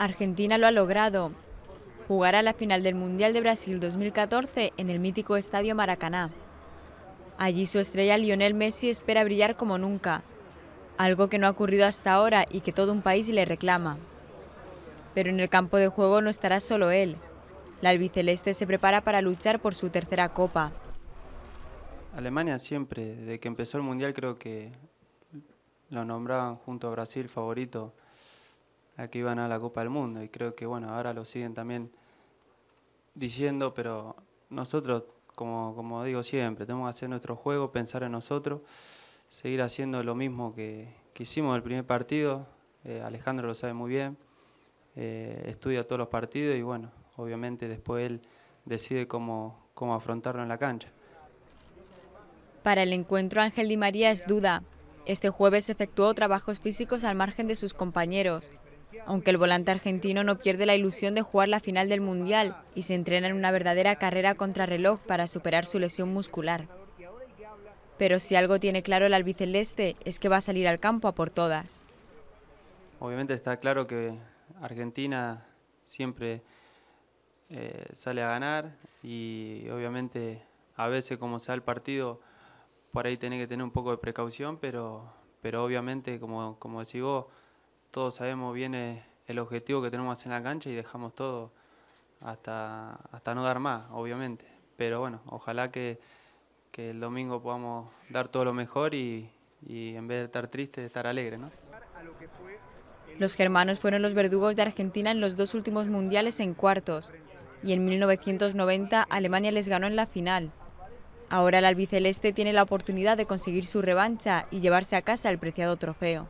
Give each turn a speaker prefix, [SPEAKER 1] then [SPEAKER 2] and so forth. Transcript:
[SPEAKER 1] Argentina lo ha logrado. Jugará la final del Mundial de Brasil 2014 en el mítico Estadio Maracaná. Allí su estrella Lionel Messi espera brillar como nunca, algo que no ha ocurrido hasta ahora y que todo un país le reclama. Pero en el campo de juego no estará solo él. La albiceleste se prepara para luchar por su tercera copa.
[SPEAKER 2] Alemania siempre, desde que empezó el Mundial creo que lo nombraban junto a Brasil favorito. Aquí que iban a la Copa del Mundo. Y creo que bueno, ahora lo siguen también diciendo, pero nosotros, como, como digo siempre, tenemos que hacer nuestro juego, pensar en nosotros, seguir haciendo lo mismo que, hicimos hicimos el primer partido. Eh, Alejandro lo sabe muy bien, eh, estudia todos los partidos y bueno, obviamente después él decide cómo, cómo afrontarlo en la cancha.
[SPEAKER 1] Para el encuentro Ángel Di María es duda. Este jueves efectuó trabajos físicos al margen de sus compañeros aunque el volante argentino no pierde la ilusión de jugar la final del Mundial y se entrena en una verdadera carrera contra reloj para superar su lesión muscular. Pero si algo tiene claro el albiceleste es que va a salir al campo a por todas.
[SPEAKER 2] Obviamente está claro que Argentina siempre eh, sale a ganar y obviamente a veces como sea el partido, por ahí tiene que tener un poco de precaución, pero, pero obviamente como, como decís vos, todos sabemos bien eh, el objetivo que tenemos en la cancha y dejamos todo hasta, hasta no dar más, obviamente. Pero bueno, ojalá que, que el domingo podamos dar todo lo mejor y, y en vez de estar tristes, estar alegre ¿no?
[SPEAKER 1] Los germanos fueron los verdugos de Argentina en los dos últimos mundiales en cuartos y en 1990 Alemania les ganó en la final. Ahora el albiceleste tiene la oportunidad de conseguir su revancha y llevarse a casa el preciado trofeo.